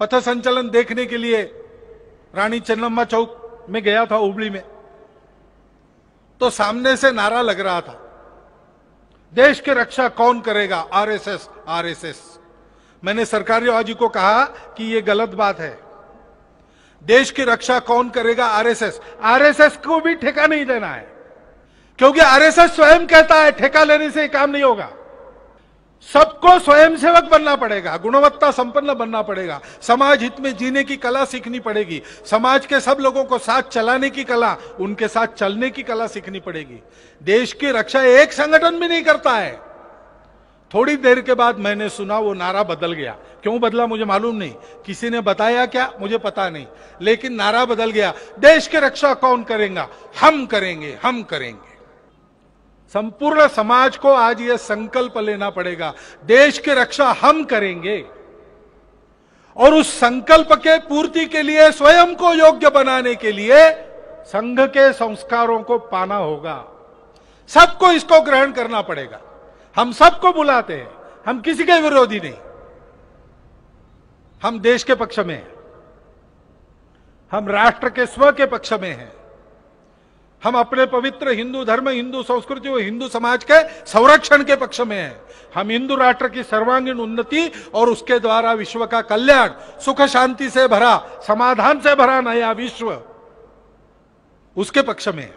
पथ संचलन देखने के लिए रानी चन्नम्मा चौक में गया था उबली में तो सामने से नारा लग रहा था देश की रक्षा कौन करेगा आरएसएस आरएसएस मैंने सरकारी आजी को कहा कि यह गलत बात है देश की रक्षा कौन करेगा आरएसएस आरएसएस को भी ठेका नहीं देना है क्योंकि आरएसएस स्वयं कहता है ठेका लेने से काम नहीं होगा सबको स्वयंसेवक बनना पड़ेगा गुणवत्ता संपन्न बनना पड़ेगा समाज हित में जीने की कला सीखनी पड़ेगी समाज के सब लोगों को साथ चलाने की कला उनके साथ चलने की कला सीखनी पड़ेगी देश की रक्षा एक संगठन भी नहीं करता है थोड़ी देर के बाद मैंने सुना वो नारा बदल गया क्यों बदला मुझे मालूम नहीं किसी ने बताया क्या मुझे पता नहीं लेकिन नारा बदल गया देश की रक्षा कौन करेगा हम करेंगे हम करेंगे संपूर्ण समाज को आज यह संकल्प लेना पड़ेगा देश की रक्षा हम करेंगे और उस संकल्प के पूर्ति के लिए स्वयं को योग्य बनाने के लिए संघ के संस्कारों को पाना होगा सबको इसको ग्रहण करना पड़ेगा हम सबको बुलाते हैं हम किसी के विरोधी नहीं हम देश के पक्ष में हैं हम राष्ट्र के स्व के पक्ष में हैं हम अपने पवित्र हिंदू धर्म हिंदू संस्कृति और हिंदू समाज के संरक्षण के पक्ष में है हम हिंदू राष्ट्र की सर्वांगीण उन्नति और उसके द्वारा विश्व का कल्याण सुख शांति से भरा समाधान से भरा नया विश्व उसके पक्ष में है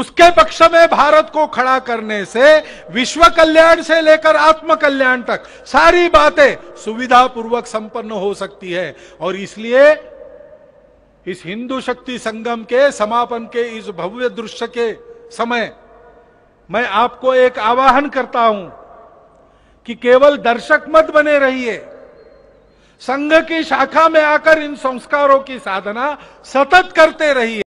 उसके पक्ष में भारत को खड़ा करने से विश्व कल्याण से लेकर आत्म कल्याण तक सारी बातें सुविधा पूर्वक संपन्न हो सकती है और इसलिए इस हिंदू शक्ति संगम के समापन के इस भव्य दृश्य के समय मैं आपको एक आवाहन करता हूं कि केवल दर्शक मत बने रहिए संघ की शाखा में आकर इन संस्कारों की साधना सतत करते रहिए